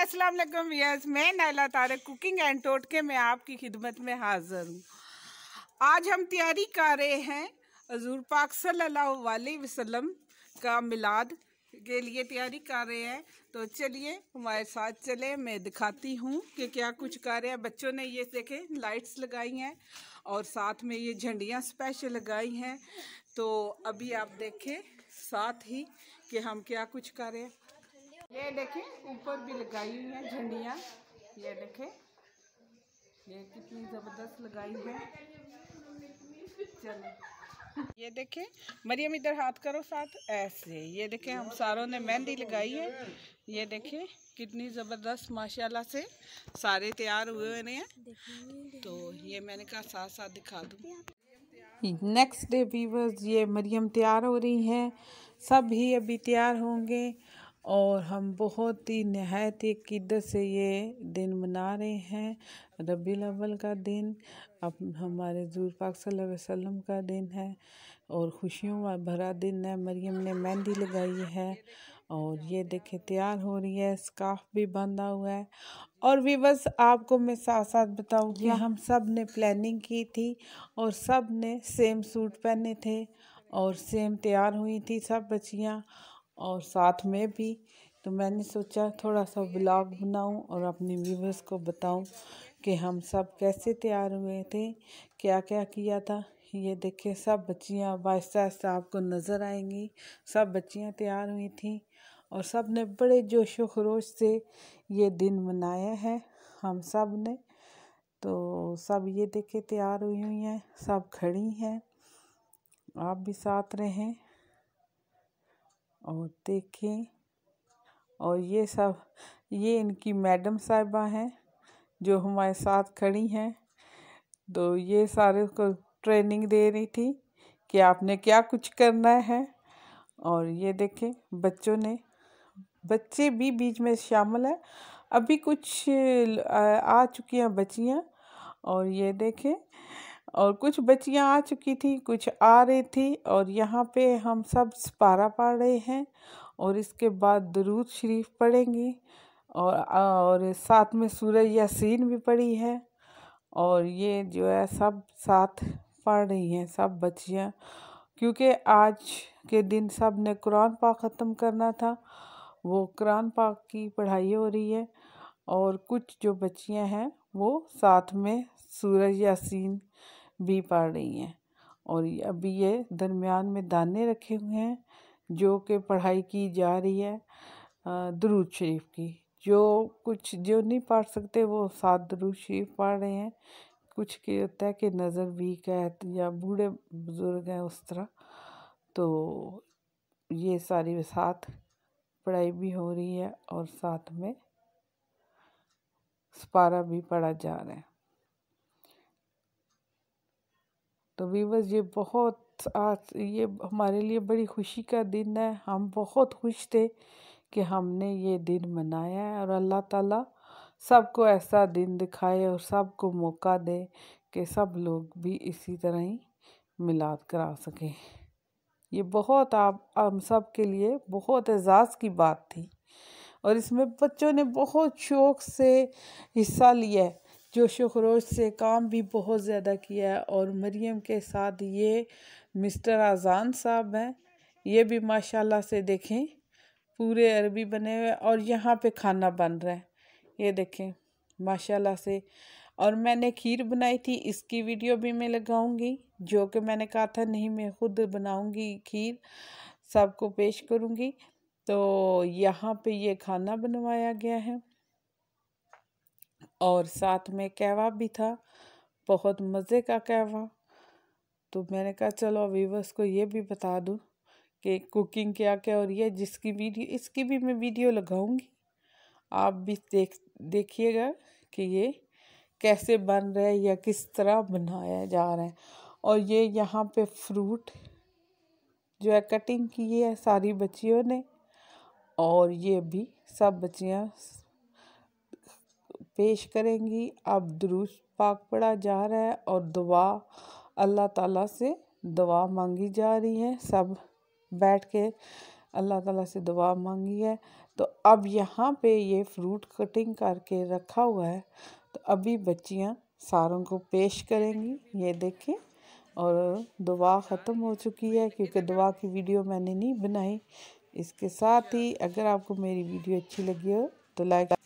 अस्सलाम वालेकुम यस मैं नायला तारक कुकिंग एंड टोटके में आपकी खिदमत में हाज़िर हूँ आज हम तैयारी कर रहे हैं हजूर पाक सल्लल्लाहु वसलम का मिलाद के लिए तैयारी कर रहे हैं तो चलिए हमारे साथ चले मैं दिखाती हूँ कि क्या कुछ कर रहे हैं बच्चों ने ये देखें लाइट्स लगाई हैं और साथ में ये झंडियाँ स्पेशल लगाई हैं तो अभी आप देखें साथ ही कि हम क्या कुछ कर रहे हैं ये देखें ऊपर भी लगाई हुई है झंडिया ये देखें ये कितनी ज़बरदस्त लगाई है चलो ये देखें मरियम इधर हाथ करो साथ ऐसे ये देखें हम सारों ने मेहंदी लगाई है ये देखें कितनी ज़बरदस्त माशाल्लाह से सारे तैयार हुए हुए हैं तो ये मैंने कहा साथ साथ दिखा दूँ नेक्स्ट डे वीवर्स ये मरियम तैयार हो रही हैं सब ही अभी तैयार होंगे और हम बहुत ही नहायत क़िद्दत से ये दिन मना रहे हैं रबी अव्वल का दिन अब हमारे हजूर पाक सल्लल्लाहु अलैहि वसल्लम का दिन है और खुशियों का भरा दिन है मरियम ने मेहंदी लगाई है और ये देखे तैयार हो रही है स्काफ भी बंधा हुआ है और भी बस आपको मैं साथ साथ बताऊँ कि हम सब ने प्लानिंग की थी और सब ने सेम सूट पहने थे और सेम तैयार हुई थी सब बच्चियाँ और साथ में भी तो मैंने सोचा थोड़ा सा ब्लॉग बनाऊं और अपने व्यूवर्स को बताऊं कि हम सब कैसे तैयार हुए थे क्या क्या किया था ये देखिए सब बच्चियाँ अब आहिस्ता आहिस्ता आपको नज़र आएंगी सब बच्चियाँ तैयार हुई थी और सब ने बड़े जोश खरोश से ये दिन मनाया है हम सब ने तो सब ये देखे तैयार हुई हुई हैं सब खड़ी हैं आप भी साथ रहें और देखें और ये सब ये इनकी मैडम साहिबा हैं जो हमारे साथ खड़ी हैं तो ये सारे को ट्रेनिंग दे रही थी कि आपने क्या कुछ करना है और ये देखें बच्चों ने बच्चे भी बीच में शामिल हैं अभी कुछ आ चुकी हैं बच्चियाँ और ये देखें और कुछ बच्चियां आ चुकी थी कुछ आ रही थी और यहाँ पे हम सब पारा पा रहे हैं और इसके बाद दरूद शरीफ पढ़ेंगी और और साथ में सूरज यासीन भी पढ़ी है और ये जो है सब साथ पढ़ रही हैं सब बच्चियाँ क्योंकि आज के दिन सब ने कुरान पाक ख़त्म करना था वो कुरान पाक की पढ़ाई हो रही है और कुछ जो बच्चियाँ हैं वो साथ में सूरज यासीन भी पड़ रही हैं और अभी ये दरमियान में दाने रखे हुए हैं जो कि पढ़ाई की जा रही है दरूद शरीफ की जो कुछ जो नहीं पढ़ सकते वो सात दरूद शरीफ पढ़ रहे हैं कुछ के होता है कि नज़र वीक है या बूढ़े बुज़ुर्ग हैं उस तरह तो ये सारी साथ पढ़ाई भी हो रही है और साथ में सपारा भी पढ़ा जा रहा है तो वीवर्स ये बहुत आज ये हमारे लिए बड़ी खुशी का दिन है हम बहुत खुश थे कि हमने ये दिन मनाया है और अल्लाह ताला सबको ऐसा दिन दिखाए और सबको मौका दे कि सब लोग भी इसी तरह ही मिलाद करा सकें ये बहुत आप हम सब के लिए बहुत एजाज़ की बात थी और इसमें बच्चों ने बहुत शौक़ से हिस्सा लिया है जोश खरोश से काम भी बहुत ज़्यादा किया है और मरीम के साथ ये मिस्टर आज़ान साहब हैं ये भी माशाल्लाह से देखें पूरे अरबी बने हुए और यहाँ पे खाना बन रहा है ये देखें माशाल्लाह से और मैंने खीर बनाई थी इसकी वीडियो भी मैं लगाऊंगी जो कि मैंने कहा था नहीं मैं खुद बनाऊंगी खीर सबको पेश करूंगी तो यहाँ पे ये खाना बनवाया गया है और साथ में कहवा भी था बहुत मज़े का कहवा तो मैंने कहा चलो व्यूवर्स को ये भी बता दूँ कि कुकिंग क्या क्या हो रही है जिसकी वीडियो इसकी भी मैं वीडियो लगाऊंगी आप भी देख देखिएगा कि ये कैसे बन रहा है या किस तरह बनाया जा रहा है और ये यहाँ पे फ्रूट जो है कटिंग की है सारी बच्चियों ने और ये भी सब बच्चियाँ पेश करेंगी अब दुरुस्त पाक पढ़ा जा रहा है और दुआ अल्लाह ताला से दुआ मांगी जा रही है सब बैठ के अल्लाह ताला से दुआ मांगी है तो अब यहाँ पे ये फ्रूट कटिंग करके रखा हुआ है तो अभी बच्चियाँ सारों को पेश करेंगी ये देखें और दुआ ख़त्म हो चुकी है क्योंकि दुआ की वीडियो मैंने नहीं बनाई इसके साथ ही अगर आपको मेरी वीडियो अच्छी लगी हो तो लाइक